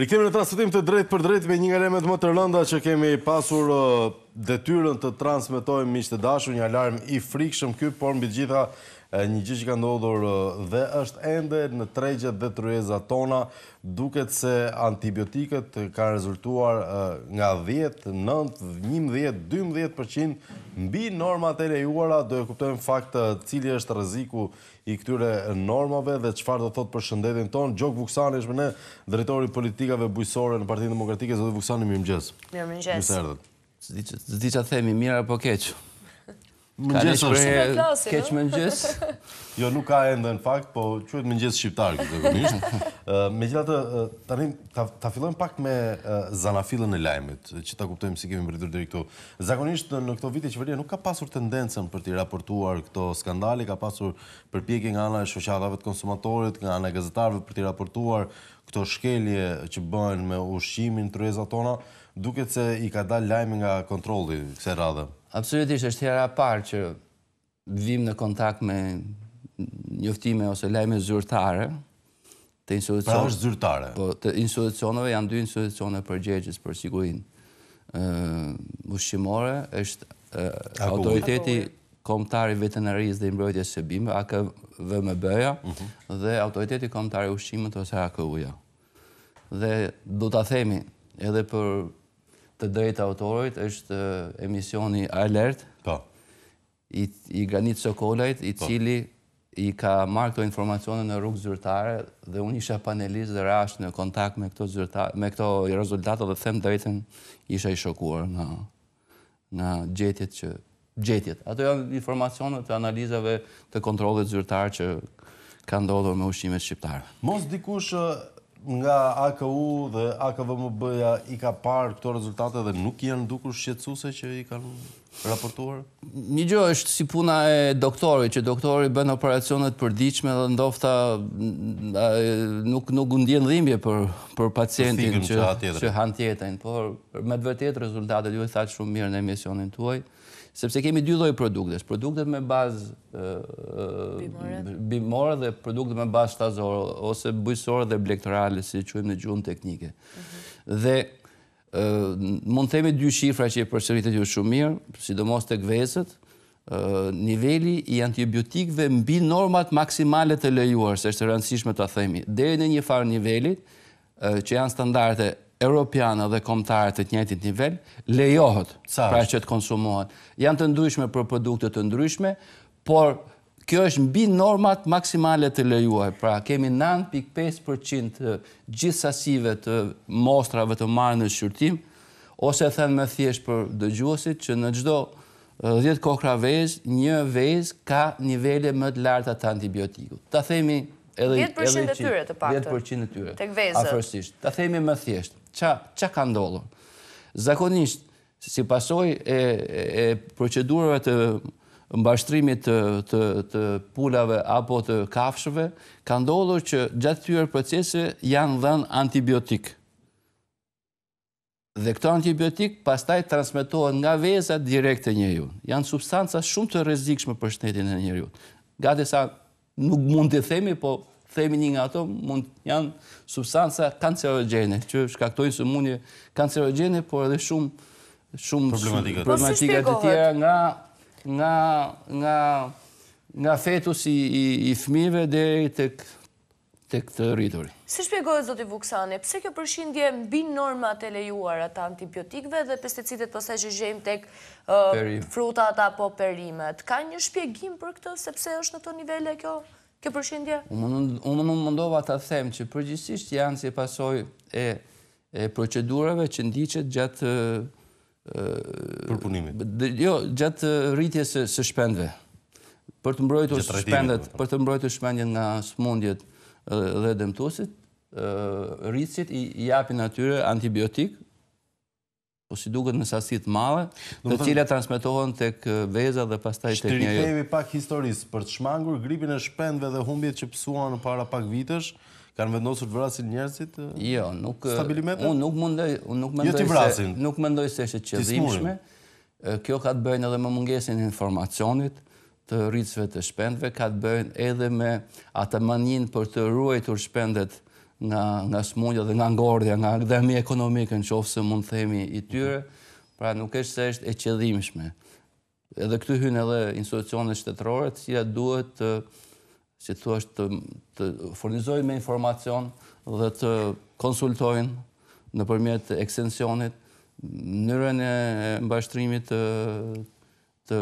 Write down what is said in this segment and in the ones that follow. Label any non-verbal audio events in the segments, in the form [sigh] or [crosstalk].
Rikëtemi në transmitim të drejt për drejt me një nga remet më të rënda që kemi pasur uh, detyrën të transmitojmë miqtë dashu, një alarm i frikshëm kjo, por mbi gjitha një gjithë që ka ndodhur dhe është ende në tregjet dhe trueza tona, duket se antibiotikët ka rezultuar nga 10, 9, 11, 12% mbi normat e lejuara, do e kuptojmë fakt cili është rëziku i këtyre normave dhe qëfar do thot për shëndetin tonë. Gjok Vuksani është me ne, drejtori politikave bujësore në Partinë Demokratike, zë dhe Vuksani mirë gjësë. Mirë mëgjes. Mirë mëgjes. Zdi që themi, mirë apo keqë? Mëngjes është shumë klasë, keq mëngjes. [laughs] Jo, nuk ka ende në fakt, po quhet mëngjes shqiptar këtë zakonisht. [laughs] Megjithatë, tani ta fillojmë pak me zanafillën e lajmit, që ta kuptojmë si kemi mbërritur deri këtu. Zakonisht në këto vite qeveria nuk ka pasur tendencën për të raportuar këto skandale, ka pasur përpjekje nga ana e shoqatave të konsumatorëve, nga ana e gazetarëve për të raportuar këto shkelje që bëhen me ushqimin, trezat tona, duket se i ka dalë lajmë nga kontroli këse radhe. Absolutisht, është hera parë që vim në kontakt me njoftime ose lajme zyrtare të institucionë. Pra është zyrtare? Po, të institucionëve janë dy për gjegjës, për sigurin. Ushqimore është autoriteti komtari vetënëriz dhe imbrojtje së bimë, AKVMB-ja, mhm. dhe autoriteti komtari ushqimët ose AKU-ja. Dhe do të themi, edhe për të drejtë autorit është emisioni Alert po. i Granit Sokolajt, i po. cili i ka marrë këto informacione në rrugë zyrtare dhe unë isha panelist dhe rashë në kontakt me këto rezultatë dhe them drejten isha i shokuar në gjetjet që... gjetjet. Ato janë informacione të analizave të kontrolet zyrtare që ka ndodhur me ushqime shqiptare. Mos dikush nga AKU dhe AKV më bëja i ka parë këto rezultate dhe nuk janë dukur shqetsuse që i kanë raportuar? Një gjë është si puna e doktori, që doktori bënë operacionet për diqme dhe ndofta nuk nuk gundjen dhimbje për pacientin që hanë tjetën, por me të tjetë rezultate, ju e thaqë shumë mirë në emisionin tuaj sepse kemi dy lojë produktesh, produktet me bazë bimore dhe produktet me bazë shtazore, ose bujësore dhe blektorale, si qëjmë në gjunë teknike. Mhm. Dhe mund themi dy shifra që i përshëritet ju shumë mirë, sidomos të gvesët, nivelli i antibiotikve mbi normat maksimale të lejuar, se është rëndësishme të themi, dhe në një farë nivellit, që janë standarte Europiana dhe komtare të të njëjtit nivel lejohet pra që të konsumohen. Janë të ndryshme për produkte të ndryshme, por kjo është mbi normat maksimale të lejuar. Pra kemi 9.5% të gjithë sasive të mostrave të marrë në shqyrtim, ose thënë me thjesht për dëgjuesit që në çdo 10 kokra vezë, një vezë ka nivele më të larta të antibiotikut. Ta themi edhe 10% edhe tyre të paktën. 10% të tyre. Tek këvezët. Afërsisht. Ta themi më thjesht qa, qa ka ndollu. Zakonisht, si pasoj e, e, e procedurëve të mbashtrimit të, të, të pullave apo të kafshëve, ka ndollu që gjatë të tjërë procese janë dhen antibiotikë. Dhe këto antibiotik pastaj transmetohen nga veza direkte në njeriu. Jan substanca shumë të rrezikshme për shëndetin e njeriu. Gatë sa nuk mund të themi, po themi një nga ato, mund janë substanca kancerogene, që shkaktojnë së mundje kancerogene, por edhe shumë shumë problematika po të tjera nga nga nga nga fetus i, fmive dhe i të, të këtë rritori. Si shpjegohet, Zoti Vuksane, pse kjo përshindje mbi normat e lejuar atë antibiotikve dhe pesticidet përse që gjejmë të uh, frutat apo perimet? Ka një shpjegim për këtë, sepse është në të nivele kjo kjo përshindje? Unë më mundova të them që përgjësisht janë si pasoj e procedurave që ndiqet gjatë... Përpunimit? Jo, gjatë rritjes së shpendve. Për të mbrojtu shpendet, po. për të mbrojtu shpendjen nga smundjet dhe dëmtusit, rritësit i japin atyre antibiotikë, po si duket në sasi të madhe, të cilat transmetohen tek këveza dhe pastaj tek njeriu. Shtrihet pak historis për të shmangur gripin e shpendëve dhe humbjet që psuan në para pak vitësh, kanë vendosur të vrasin njerëzit. Jo, nuk nuk mendoj, nuk jo, mendoj se nuk mendoj se është Kjo ka të bëjë edhe me mungesën e informacionit të rritësve të shpendve, ka të bëjnë edhe me atë manjin për të ruajtur shpendet nga nga smundja dhe nga ngordja, nga dhëmi ekonomike në qofë se mund themi i tyre, pra nuk është se është e qëdhimshme. Edhe këtu hynë edhe institucionet shtetërore të cilat duhet të si thua të të fornizojnë me informacion dhe të konsultojnë nëpërmjet ekstensionit në mënyrën e mbashtrimit të të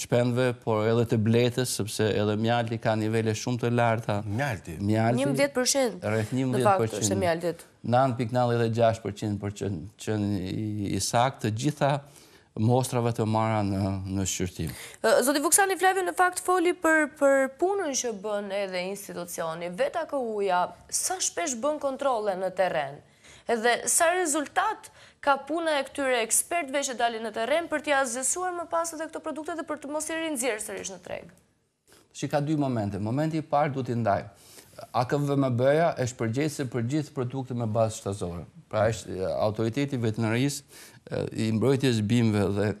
shpendve, por edhe të bletës, sepse edhe mjalti ka nivele shumë të larta. Mjalti? Mjalti. 11%. Rëth 11%. Në faktë është mjaltit. 9.96% për qënë për i sakë të gjitha mostrave të mara në shqyrtim. Zoti Vuksani Flevi në fakt foli për punën që bën edhe institucioni, veta ka uja, sa shpesh bën kontrole në teren? Edhe sa rezultat ka puna e këtyre ekspertve që dalin në teren për t'ja zësuar më pasët e këto produktet dhe për të mos i rinëzirë sërish në treg? Që ka dy momente. Momenti i parë du t'i ndaj. AKV ja bëja është përgjese për gjithë produktet me bazë shtazore. Pra është autoriteti vetënëris i mbrojtjes bimve dhe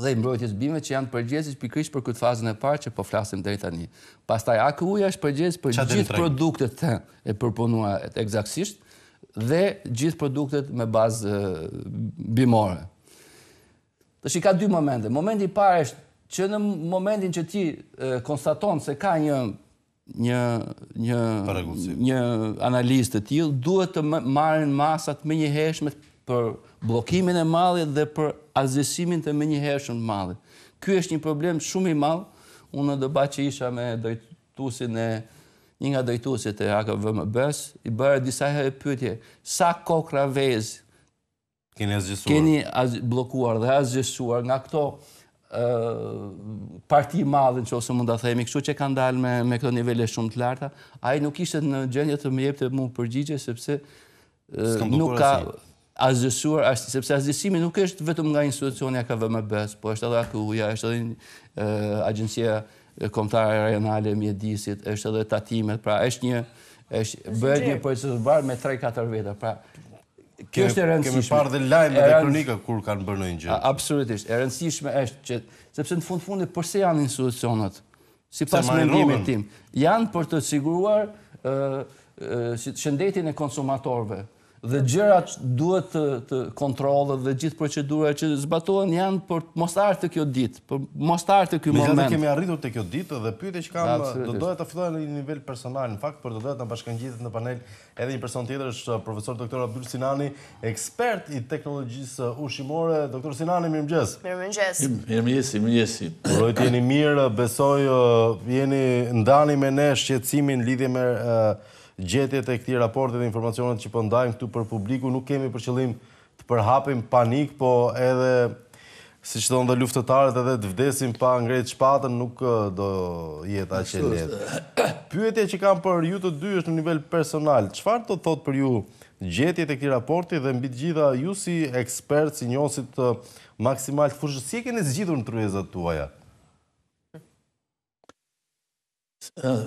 dhe i mbrojtjes bime që janë përgjesis për për këtë fazën e parë që po flasim dhe i tani. Pastaj, AKU-ja është përgjesis për gjithë produktet të e përpunua e të egzaksisht, dhe gjithë produktet me bazë bimore. Të shi ka dy momente. Momenti parë është që në momentin që ti konstaton se ka një një një një analist të tillë duhet të marrin masat më njëherëshme për bllokimin e mallit dhe për azhësimin të menjëhershëm të mallit. Ky është një problem shumë i madh. Unë do të bëj që isha me drejtuesin e një nga drejtuesit e AKVMB-s, i bërë disa herë pytje, sa kokra vezë keni, keni blokuar dhe azgjësuar nga këto parti i që ose mund ta themi, kështu që kanë dalë me, me këto nivele shumë të larta, a i nuk ishte në gjendje të më jepë të mund përgjigje, sepse uh, nuk ka azgjësuar, as, sepse azgjësimi nuk është vetëm nga institucioni ka vëmë bes, po është edhe akuja, është edhe uh, agjencia komtarë regionale mjedisit, është edhe tatimet, pra është një, është bëhet një përësës barë me 3-4 vete, pra... Kjo është e rëndësishme. Kemi parë dhe lajmë dhe kronika kur kanë bërë në një gjithë. Absolutisht, e rëndësishme është që, sepse në fundë fundit, përse janë institucionët, si pas me mbimi tim, janë për të siguruar shëndetin e konsumatorve, dhe gjërat duhet të, të kontrolë dhe gjithë procedurat që zbatohen janë për mos të kjo ditë, për mos të kjo moment. Me kemi arritur të kjo ditë dhe pyte që kam, da, do dohet të fillojnë në një nivel personal, në fakt, për do dohet në bashkëngjitit në panel edhe një person tjetër është profesor doktor Abdul Sinani, ekspert i teknologjisë ushimore. Doktor Sinani, mirë Mirëmëngjes. Mirë mëgjes. Mirë mirë jeni mirë, besoj, jeni ndani me ne shqecimin lidhje me... Uh, gjetjet e këti raporti dhe informacionet që po ndajmë këtu për publiku, nuk kemi për qëllim të përhapim panik, po edhe Si që thonë dhe luftëtarët edhe të vdesim pa ngrejt shpatën, nuk do jetë aqe letë. Pyetje që kam për ju të dy është në nivel personal. Qëfar të thotë për ju gjetjet e këti raporti dhe mbi të gjitha ju si ekspert, si njësit maksimal të Si e keni zgjithur në trujezat të uaja?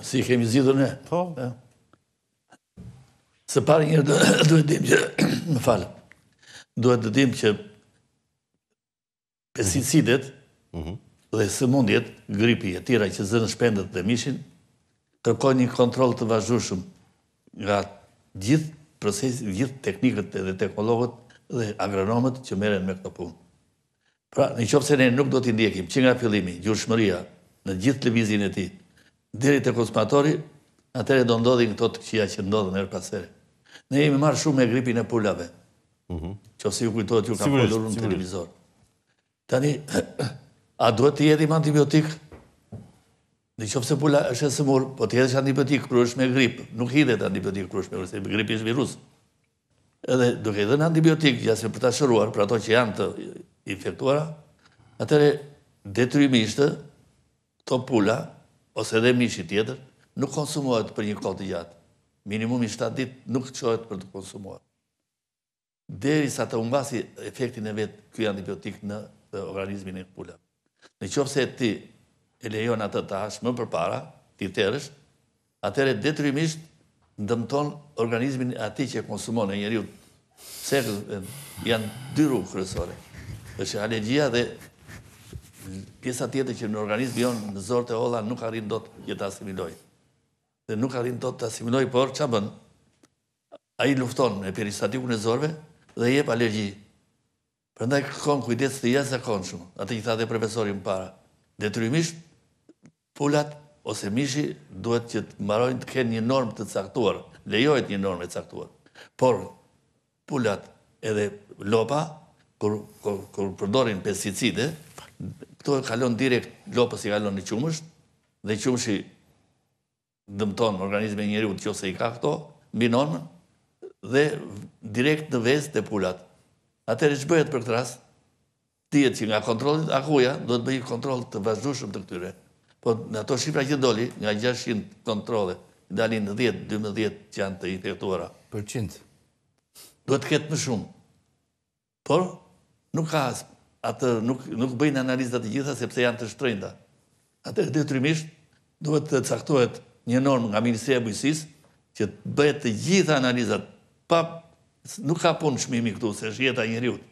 Si kemi zgjithur ne? Po, Se parë njërë [clears throat] duhet dim që, [clears throat] më falë, duhet të dim që pesicidet mhm. dhe së mundjet, gripi e tira që zënë shpendet dhe mishin, kërkojnë një kontrol të vazhushum nga gjithë proces, gjithë teknikët dhe teknologët dhe agronomët që meren me këto punë. Pra, në qopë se ne nuk do t'i ndjekim, që nga fillimi, gjurë shmëria, në gjithë vizin e ti, diri të konsumatori, atëre do ndodhin këto të këqia që ndodhin e rëpasere. Ne jemi marrë shumë me gripin e pullave. Mhm. Që si ju kujtojt ju ka përdurur në televizor. Tani, [clears throat] a duhet të jetim antibiotik? Në qofë se pulla është e sëmur, po të jetësh antibiotik kërë është me grip. Nuk hidhet antibiotik kërë është me grip, se grip është virus. Edhe duke edhe në antibiotik, gjasë për të shëruar, për ato që janë të infektuara, atëre detrymishtë të pulla, ose edhe mishit tjetër, nuk konsumohet për një të gjatë minimumi 7 dit nuk qohet për të konsumuar. Deri sa të umbasi efektin e vetë këj antibiotik në organizmin e këpullat. Në qofë se ti e lejon atë të hash më për para, ti terësht, atëre detrymisht ndëmton organizmin ati që konsumon e njeriut. Se janë dy rrugë kërësore. është alergjia dhe pjesa tjetë që në organizmion në zorë të ola nuk arrin do të jetë asimilojë dhe nuk arrin dot të asimiloj, por bënë, a Ai lufton me peristatikun e zorve dhe i jep alergji. Prandaj kërkon kujdes të jashtëzakonshëm. Atë i tha dhe profesorin para. parë, detyrimisht pulat ose mishi duhet që të marojnë të kënë një normë të caktuar, lejohet një normë të caktuar. Por pulat edhe lopa kur kur, përdorin pesticide, këto kalon direkt lopës i kalon në qumësht dhe qumshi dëmton organizme njëri unë që ose i ka këto, binon dhe direkt në vezë të pullat. Atëre që bëhet për këtë ras, tijet që nga kontrolit, akuja, do të bëjë kontrol të vazhdushëm të këtyre. Po në ato shqipra që doli, nga 600 kontrole, dalin 10-12 që janë të infektuara. Për qindë? Do të ketë më shumë. Por, nuk ka asë, atë nuk bëjnë analizat të gjitha, sepse janë të shtrejnda. Atë e duhet të caktohet një normë nga e Bujësis, që të bëjt të gjitha analizat, pa, nuk ka punë shmimi këtu, se është jeta rjutë,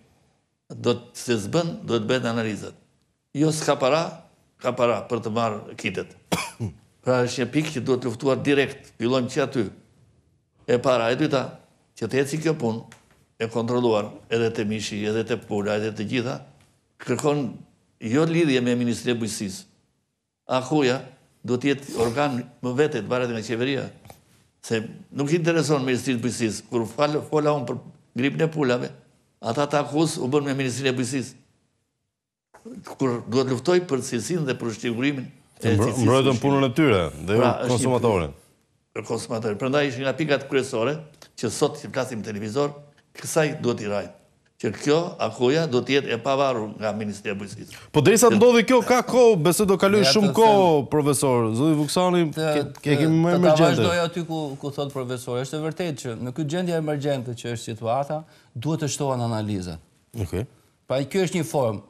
Do të se zbën, do të bëjt analizat. Jo s'ka para, ka para për të marë kitet. [coughs] Pra është një pikë që do të luftuar direkt, pilon që aty, e para, e dyta, që të si kjo punë, e kontroluar edhe të mishi, edhe të pula, edhe të gjitha, kërkon jo lidhje me Ministrë e Bujësis. A huja, do të jetë organ më vete të varet nga qeveria. Se nuk i intereson Ministrinë e Bujqësisë kur fal fola për gripën e pulave, ata ta u bën me Ministrinë e Bujqësisë. Kur duhet luftoj për cilësinë dhe për shtigurimin e cilësisë. Mbrojtën punën e tyre dhe pra, jo konsumatorin. Për konsumatorin. Prandaj ishin nga pikat kryesore që sot që plasim televizor, kësaj duhet i rajtë që kjo akuja do tjetë e pavarur nga Ministrija Bujësitë. Po dhe sa të ndodhi kjo, ka ko, besë do kaluj shumë ko, profesor. Zudhi Vuksani, ke kemi më emergjente. Të ta vazhdoj aty ku thotë profesor, është e vërtet që në këtë gjendje emergjente që është situata, duhet të shtohen analizën. Pa i kjo është një formë,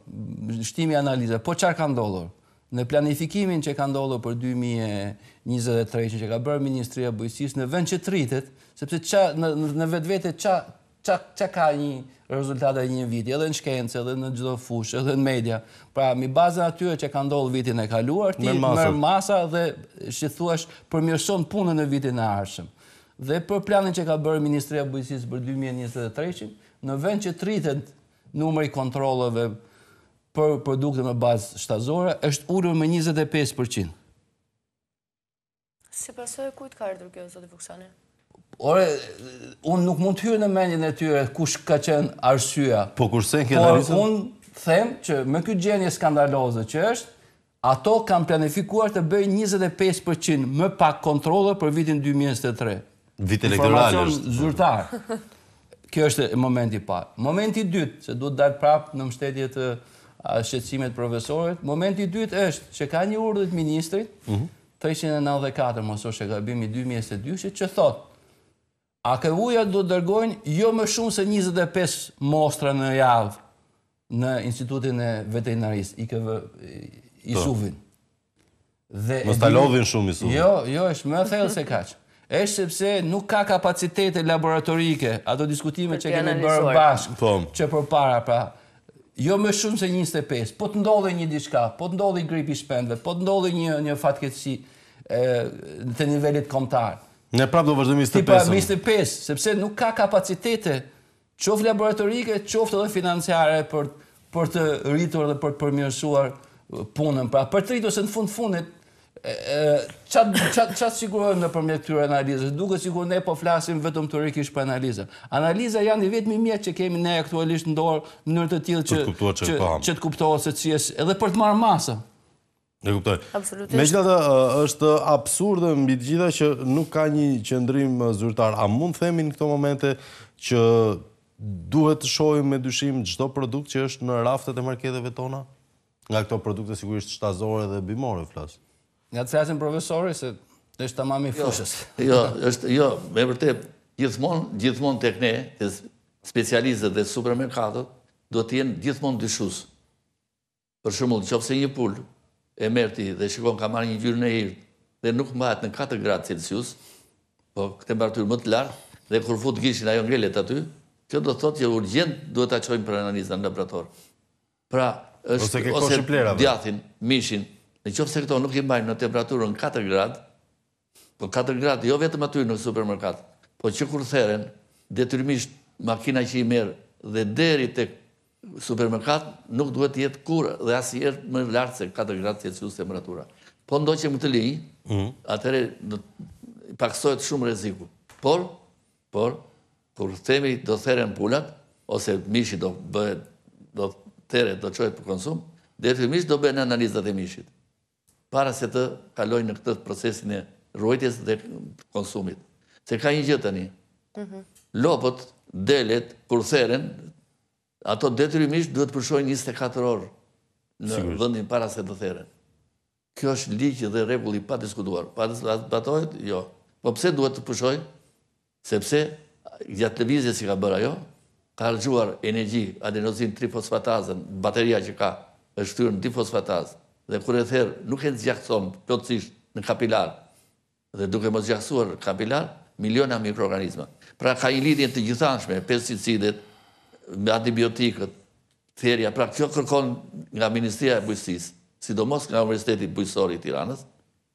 shtimi analizën, po qarë ka ndodhur? Në planifikimin që ka ndodhur për 2023 që ka bërë Ministrija Bujësitë, në vend që tritet, sepse në vetë vetët që ka një rezultat e një viti, edhe në shkencë, edhe në gjithë fushë, edhe në media. Pra, mi bazën atyre që ka ndollë vitin e kaluar, ti mërë masa dhe shithuash përmjërshon punën e vitin e arshëm. Dhe për planin që ka bërë Ministria Bujësisë për 2023, në vend që të tritet numëri kontroleve për produkte me bazë shtazore, është urën me 25%. Si pasoj kujt ka rëdur kjo, zotë Vuksanë? ore, unë nuk mund të hyrë në menjën e tyre kush ka qenë arsyja. Po kurse në kënë arisën? Por unë them që me këtë gjenje skandalozë që është, ato kam planifikuar të bëj 25% më pak kontrole për vitin 2023. Vit elektoral është? Informacion zyrtar. Kjo është momenti parë. Momenti dytë, se duhet dalë prapë në mështetje të shqetsimet profesorit, momenti dytë është që ka një urdhët ministrit, 394, mhm. mos është e gabimi 2002, që thotë, AKU-ja do të dërgojnë jo më shumë se 25 mostra në javë në institutin e veterinarisë, IKV, i po. suvin. Më stalovin shumë i suvin. Jo, jo, është më thellë se kaqë. Eshtë sepse nuk ka kapacitete laboratorike, ato diskutime që kemi bërë bashkë, po. që për para, pra, jo më shumë se 25, po të ndodhe një diçka, po të ndodhe një gripi shpendve, po të ndodhe një fatkeci të nivellit komtarë. Ne prap do vazhdojmë të Tipa mistë pesë, sepse nuk ka kapacitete, qoftë laboratorike, qoftë edhe financiare për për të rritur dhe për të përmirësuar uh, punën. Pra, për të rritur se në fund fundit çat çat çat sigurohem nëpërmjet këtyre analizave. Duket sikur ne po flasim vetëm teorikisht për analizën. Analiza janë i vetmi mjet që kemi ne aktualisht në dorë në mënyrë të tillë që që të kuptohet se si edhe për të marrë masa. Në kuptoj. Absolutisht. Me gjitha të është absurde mbi të gjitha që nuk ka një qëndrim zyrtar. A mund themi në këto momente që duhet të shojë me dyshim gjitho produkt që është në raftet e marketeve tona? Nga këto produkte sigurisht shtazore dhe bimore, flasë. Nga të frasin profesori, se të është të mami jo, fushës. Jo, është, jo, me vërte, gjithmonë, gjithmonë të këne, të specializët dhe supermerkatët, do të jenë gjithmonë dyshus. Për shumë, në qofë se një pullë, e merti dhe shikon ka marrë një gjyrë në hirtë dhe nuk mbahet në 4 gradë Celsius, po temperaturë më të lartë, dhe kur fut gishin ajo ngellet aty, kjo do thotë që urgjent duhet të aqojmë për analizën në laborator. Pra, është, ose, djathin, mishin, në qofë se këto nuk i mbajnë në temperaturën 4 gradë, po 4 gradë jo vetëm aty në supermarkat, po që kur theren, detyrimisht makina që i merë dhe deri të supermerkat nuk duhet jetë kur dhe asë më lartë se 4 gradë të temperatura. Po ndoj që më të li, mhm. atëre paksojt shumë reziku. Por, por, kur temi do të theren pullat, ose mishit do bëhet, do të theret, do të qojtë për konsum, dhe të mishit do bëhet në analizat e mishit, para se të kalojnë në këtët procesin e ruajtjes dhe konsumit. Se ka një gjithë të një, mhm. lopët, delet, kur theren, Ato detyrimisht duhet përshojnë 24 orë në vëndin para se të theren. Kjo është ligjë dhe regulli pa diskutuar. Pa të jo. Po pse duhet të përshojnë? Sepse gjatë të vizje si ka bëra jo, ka rëgjuar energi, adenozin, trifosfatazën, bateria që ka është tyrën difosfatazë, dhe kërë e therë nuk e në zjakëson përëtësisht në kapilar, dhe duke më zjakësuar kapilar, miliona mikroorganizma. Pra ka i lidin të gjithanshme, pesticidet, me antibiotikët, therja, pra kjo kërkon nga Ministria e Bujësis, sidomos nga Universiteti Bujësori i Tiranës,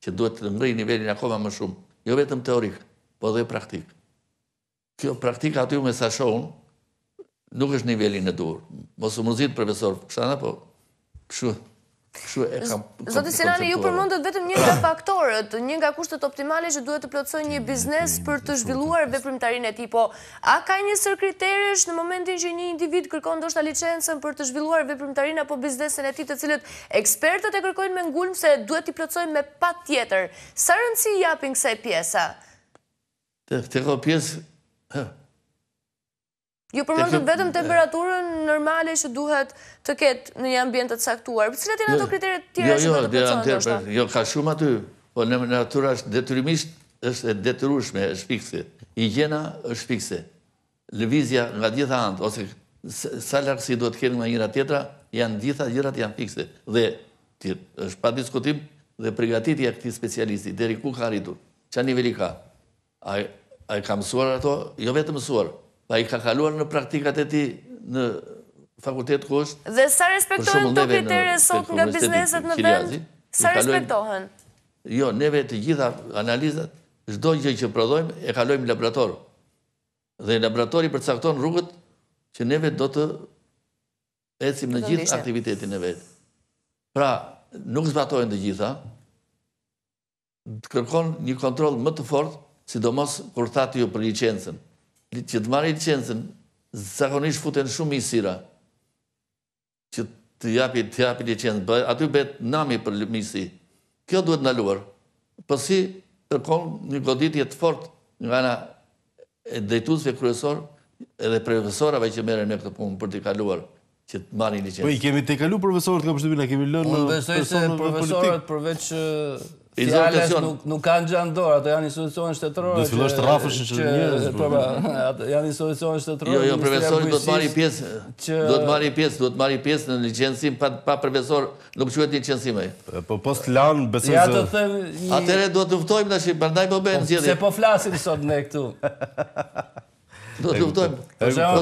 që duhet të ngrej nivelin akoma më shumë, jo vetëm teorikë, po dhe praktikë. Kjo praktikë aty u me sa shonë, nuk është nivelin e durë. Mosë më nëzitë, profesor, kësana, po, këshu, Zotë Sinani, ju përmëndët vetëm një nga faktorët, një nga kushtët optimale që duhet të plotësoj një biznes për të zhvilluar veprimtarin e ti, po a ka një sër kriterish në momentin që një individ kërkon do shta licensën për të zhvilluar veprimtarin apo biznesen e ti të cilët ekspertët e kërkojnë me ngulm se duhet të plotësoj me pat tjetër. Sa rëndësi japin kësaj pjesa? Të kërë pjesë, Ju përmëndëm vetëm temperaturën normale që duhet të ketë në një ambjentët saktuar. Për cilat e në ato jo. kriterit tjera jo, që në jo, të përcënë të është? Jo, ka shumë aty, po në natura është detyrimisht, është detyrushme, është fikse. Higjena është fikse. Lëvizja nga djitha antë, ose sa si do të kërën nga njëra tjetra, janë djitha gjërat janë fikse. Dhe është pa diskutim dhe pregatitja këti specialisti, deri ku ka rritur, që a niveli ka? A e ka mësuar ato? Jo vetë mësuar, Pa i ka kaluar në praktikat e ti në fakultet kështë. Dhe sa respektohen të kriterë sot nga bizneset në vend? Sa respektohen? Jo, neve të gjitha analizat, zdo gjë që prodhojmë, e kalojmë laborator. Dhe laboratori i përcakton rrugët që neve do të ecim në gjithë aktivitetin e vetë. Pra, nuk zbatojnë të gjitha, të kërkon një kontrol më të fort, sidomos kur thati ju për licenësën që të marrë licencën, zakonisht futen shumë i sira, që të japi, të japi licencën, për aty bet nami për misi. Kjo duhet në luar. Përsi, përkon një goditje të fort nga nga dhejtusve kryesor edhe profesorave që meren me këtë punë për të kaluar që të marrë një licencë. Po i kemi të kalu profesorët ka përshëtëpina, kemi lënë personë politikë. Unë profesorët përveç Fjales nuk, kanë gjanë dorë, ato janë institucionë shtetërore. Dësë fillosht rafësh në që njëzë. [laughs] Ato janë institucionë shtetërore. Jo, jo, profesori do të marri pjesë, do të marri pjesë, do të marri pjesë në licensim, pa, pa profesor, nuk qëhet një licensim e. Po, po së të lanë, besëm ja, të... Një... Atere, do të uftojmë, në që bërndaj po më bërë po, në Se po flasim sot në e këtu. [laughs] Do të luftojmë. Po,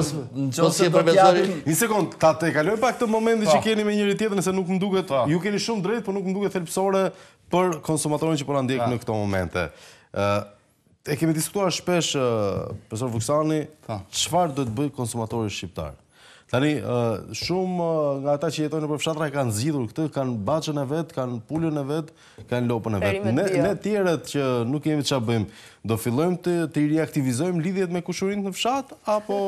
po si e përbezori. Një sekund, ta te kaloj pak të momenti që keni me njëri tjetën, nëse nuk më duke, ju keni shumë drejt, po nuk më duke helpsore për konsumatorin që po na ndjek në këto momente. ë uh, E kemi diskutuar shpesh uh, profesor Vuksani, çfarë të bëj konsumatori shqiptar? Tani, shumë nga ata që jetojnë në përfshatra kanë zgjidhur këtë, kanë baçën e vet, kanë pulën e vet, kanë lopën e vet. Ne dhja. ne tjerët që nuk kemi çfarë bëjmë, do fillojmë të të riaktivizojmë lidhjet me kushurinë në fshat apo [laughs]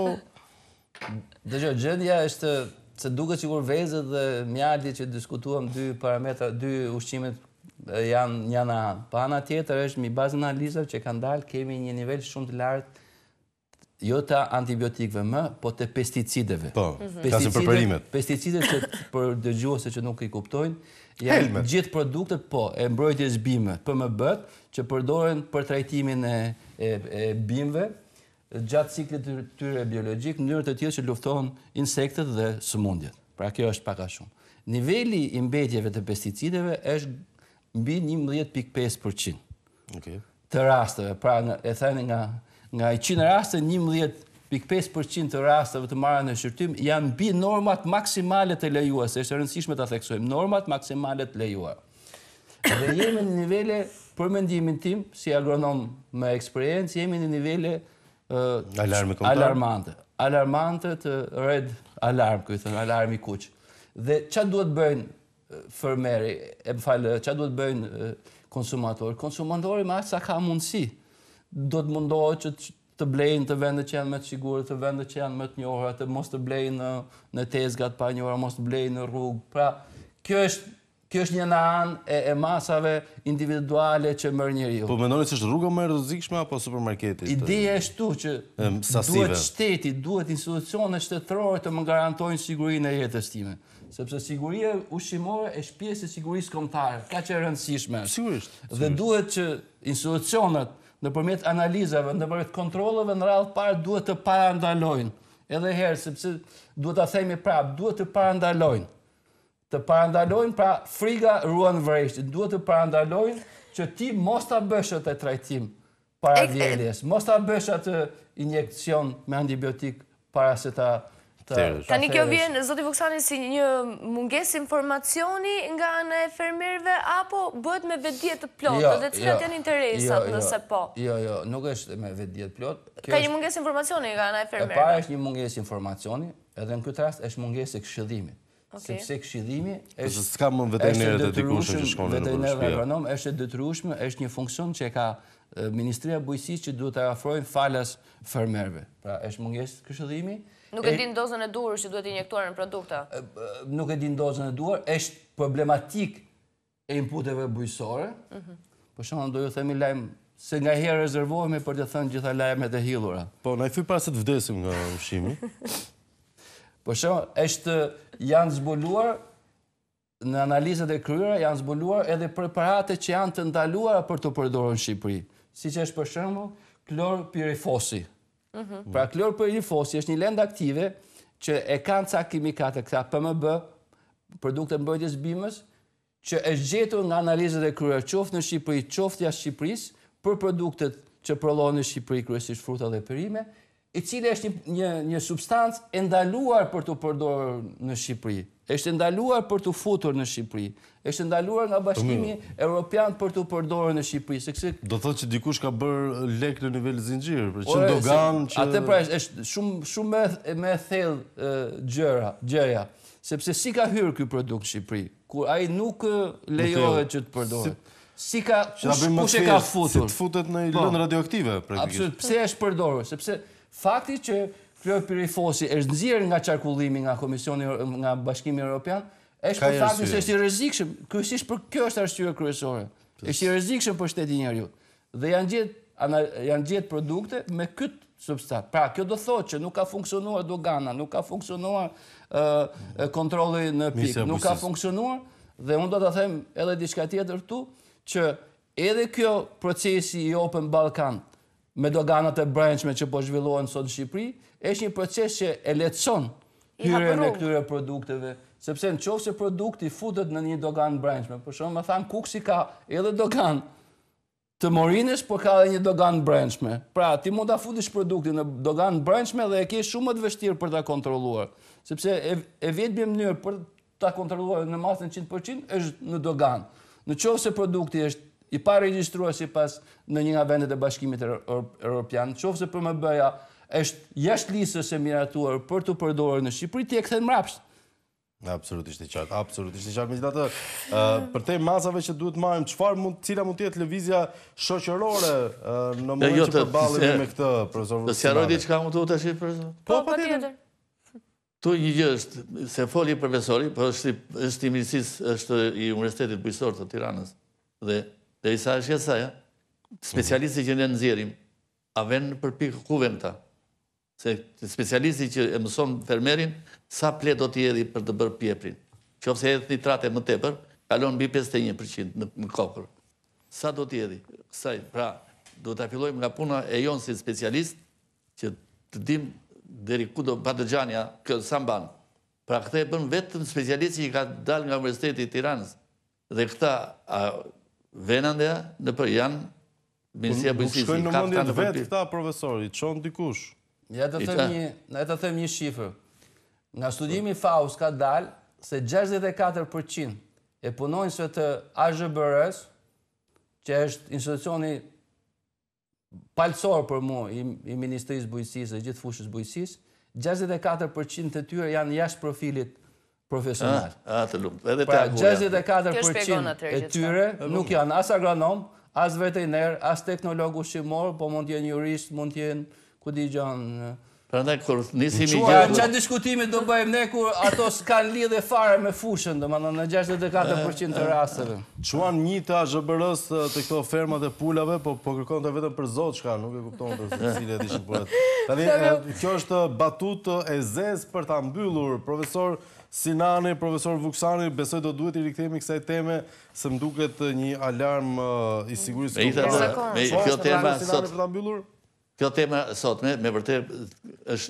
Dëgjoj, gjendja është se duket sikur vezët dhe mjalti që diskutuam dy parametra, dy ushqimet janë një në anë. Pa anë atjetër është mi bazë analizër që kanë dalë, kemi një nivel shumë të lartë, jo të antibiotikve më, po të pesticideve. Po, mhm. kasën përperimet. Pesticide që për dëgjuhëse që nuk i kuptojnë, janë gjithë produktet, po, e mbrojtjes bimë, për më bët, që përdojnë për trajtimin e bimëve, gjatë ciklit të tyre biologjik, njërë të tjë që luftohen insektet dhe sëmundjet. Pra kjo është paka shumë. Niveli i mbetjeve të pesticideve është mbi 11.5%. Okej. Okay. Të rasteve, pra e thënë nga nga 100 raste 11 5% të rasteve të marra në shërtim janë mbi normat maksimale të lejuara, është e rëndësishme ta theksojmë, normat maksimale të lejuara. Dhe jemi në nivele për mendimin tim, si agronom me eksperiencë, jemi në nivele uh, Alarmante, alarmante të red alarm, ku i alarmi kuq. Dhe çfarë duhet bëjnë fërmeri, e më falë, që duhet bëjnë konsumatorë? Konsumatorë ma sa ka mundësi. Do të mundohë që të blejnë të vendet që janë me të sigurë, të vendet që janë me të njohëra, të mos të blejnë në tezgat pa njohëra, mos të blejnë në rrugë. Pra, kjo është Kjo është një në anë e, masave individuale që mërë njëri Po mendoni që është rruga më e rëzikshme apo supermarketit? Ideja është tu që duhet shteti, duhet institucionet shtetërore të më garantojnë sigurin e jetës time sepse siguria ushqimore është pjesë e sigurisë kombëtare, ka që e rëndësishme. Sigurisht. Dhe duhet që institucionet nëpërmjet analizave, nëpërmjet kontrolleve në radhë parë duhet të parandalojnë. Edhe herë sepse duhet ta themi prapë, duhet të parandalojnë. Të parandalojnë pra friga ruan vërejtë, duhet të parandalojnë që ti mos ta bësh atë trajtim para vjedhjes. Mos ta bësh atë injeksion me antibiotik para se ta Tani kjo vjen, zoti Vuksani, si një munges informacioni nga në efermerve, apo bëhet me vedjet plotë, jo, dhe cilat jo. janë interesat jo, nëse po? Jo, jo, nuk është me vedjet plotë. Ka një munges informacioni nga në efermerve? E pare është një munges informacioni, edhe në këtë rast është munges e këshidhimi. Sepse këshëdhimi po është detrushme, është detrushme, është një funksion që ka Ministria Bujësis që duhet të afrojnë falas fermerve. Pra është mungesë këshidhimi, Nuk e din dozën e duhur që duhet injektuar në produkta. Nuk e din dozën e duhur, është problematik e inputeve bujësore. Ëh. Mhm. Për shkakun do ju themi lajm se nga herë rezervohemi për të thënë gjitha lajmet e hidhura. Po, na i fy para se të vdesim nga ushimi. [laughs] Për shoh, është janë zbuluar në analizat e kryera janë zbuluar edhe preparate që janë të ndaluara për të përdorur në Shqipëri, siç është për shembull klorpirifosi. Mhm. Pra klorë për një fosi është një lenda aktive që e kanë ca kimikate këta PMB, produkte mbëjtjes bimës, që është gjetur nga analizët e kryer qoftë në Shqipëri, qoftë jashtë Shqipëris, për produktet që prolonë në Shqipëri, kryesisht fruta dhe përime, i cili është një një substancë e ndaluar për të përdorur në Shqipëri. Është ndaluar për të futur në Shqipëri. Është ndaluar nga Bashkimi Evropian për të përdorur në Shqipëri, sepse do të thotë se dikush ka bër lek në nivel zinxhir, për çdo dogan që Atë pra është shumë shumë me me thellë gjëra, gjëja, sepse si ka hyrë ky produkt në Shqipëri, kur ai nuk lejohet që të përdoret. Si ka kush e ka futur? Si të futet në po. lëndë radioaktive praktikisht. Absolut, pse është përdorur? Sepse Fakti që Kryoj Piri është nëzirë nga qarkullimi nga Komisioni nga Bashkimi Europian, është për fakti se është i rezikshëm, kërësishë për kjo është arshqyre kryesore, është i rezikshëm për shteti një rjutë. Dhe janë gjithë produkte me këtë substat. Pra, kjo do thot që nuk ka funksionuar dogana, nuk ka funksionuar kontroli në pikë, nuk ka funksionuar, dhe unë do të them edhe diska tjetër tu, që edhe kjo procesi i Open Balkan, me doganat e brendshme që po zhvillohen sot në Shqipëri, është një proces që e lehtëson hyrjen e këtyre produkteve, sepse në qofë produkti futet në një dogan brendshme, për shumë më thamë kuksi ka edhe dogan të morinës, por ka edhe një dogan brendshme. Pra, ti mund ta afutish produkti në dogan brendshme dhe e ke shumë më të vështirë për të kontroluar, sepse e, e vjetë njërë për të kontroluar në masën 100% është në dogan. Në produkti është i pa registrua si pas në një nga vendet e bashkimit e Europian, qofë se për më bëja, është jeshtë lisës e miratuar për të përdojrë në Shqipëri, ti e këthe në mrapsht. Absolutisht e qartë, absolutisht e qartë, me gjitha të, për te masave që duhet majmë, qëfar mund, cila mund tjetë levizja shoqërore në jo, mund që jo, përbalemi me këtë, profesor Vërësimane? Dë sjarojdi që ka mund të u të shqipër? Po, po pa Tu një gjë është, se foli profesori, për po është i është i universitetit bujësor të tiranës, dhe Dhe i sa është jetë saja, specialisti që në nëzirim, a venë për pikë ku venë ta. Se specialisti që e mëson fermerin, sa ple do t'i edhi për të bërë pjeprin. Që ofse edhe një tratë e më tepër, kalon bi 51% në kokër. Sa do t'i edhi? Kësaj, pra, do t'a fillojmë nga puna e jonë si specialist, që të dim dheri ku do patë gjanja samban. Pra këte e përnë vetëm specialisti që ka dalë nga universiteti Tiranës, dhe këta venën në për janë minësia bëjësisi. Shkojnë në mundin vetë këta profesori, të shonë të Në e të them një shifër. Nga studimi FAUS ka dalë se 64% e punojnë së të ës që është institucioni palësorë për mu i Ministrisë Bujësisë dhe gjithë fushës Bujësisë, 64% të tyre janë jashtë profilit profesional. A, ah, ah, të lumë. Edhe po, të aguja. Pra 64% e tyre nuk janë as agronom, as veteriner, as teknologu shqimor, po mund t'jen jurist, mund t'jen ku di gjanë... Pra ndaj, kur nisim i gjithë... Qa diskutimit do bëjmë ne, kur ato s'kan lidhe fare me fushën, do manon, në 64% të eh, eh, rastëve. Quan një të azhëbërës eh, të këto fermat e pullave, po, po kërkon të vetëm për zotë shka, nuk e kuptonë të zile edhishën për e Kjo është batut e zezë për të ambyllur, profesor... Sinani, profesor Vuksani, besoj do duhet i rikëtemi kësaj teme, se mduket një alarm i sigurisë të këtë këtë këtë këtë këtë këtë këtë këtë këtë këtë të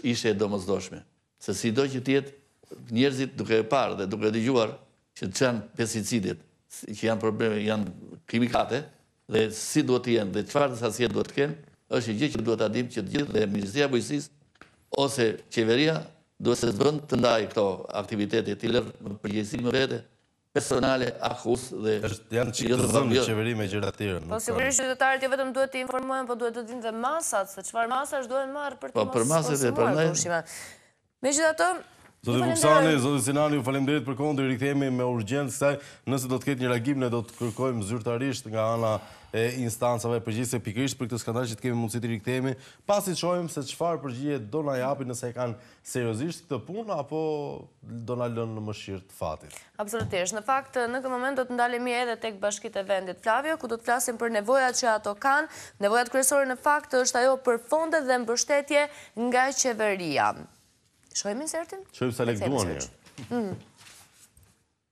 këtë këtë këtë të si do që tjetë njerëzit duke e parë dhe duke e digjuar që të qenë pesticidit, që janë probleme, janë kimikate, dhe si duhet të jenë dhe qëfar dhe sasjet duhet të kenë, është i gjithë që duhet të adim që të gjithë dhe Ministria Bëjësis ose Qeveria duhet se zbënd të ndaj këto aktivitetit të lërë më përgjësi më vete, personale, akus dhe... Janë që jo të zëmë në jo. qeveri me gjërë atyre. Po, sigurisht qytetarët jo vetëm duhet të informohen, po duhet të dinë dhe masat, se qëfar masat është duhet marë për të masat. Po, për masat e për nëjë. Me gjitha të... Zotë Vuksani, Zotë Sinani, u falem dhejtë për kondë, i rikëthemi me urgjensë, nëse do të ketë një ragim, ne do të kërkojmë zyrtarisht nga ana e instancave përgjithse pikërisht për këtë skandal që të kemi mundësi të rikthehemi, pasi të se çfarë përgjigje do na japin nëse e kanë seriozisht këtë punë apo do na lënë në mëshirë të fatit. Absolutisht. Në fakt, në këtë moment do të ndalemi edhe tek Bashkitë e Vendit Flavio, ku do të flasim për nevojat që ato kanë. Nevojat kryesore në fakt është ajo për fonde dhe mbështetje nga qeveria. Shohim insertin? Shojmë sa lek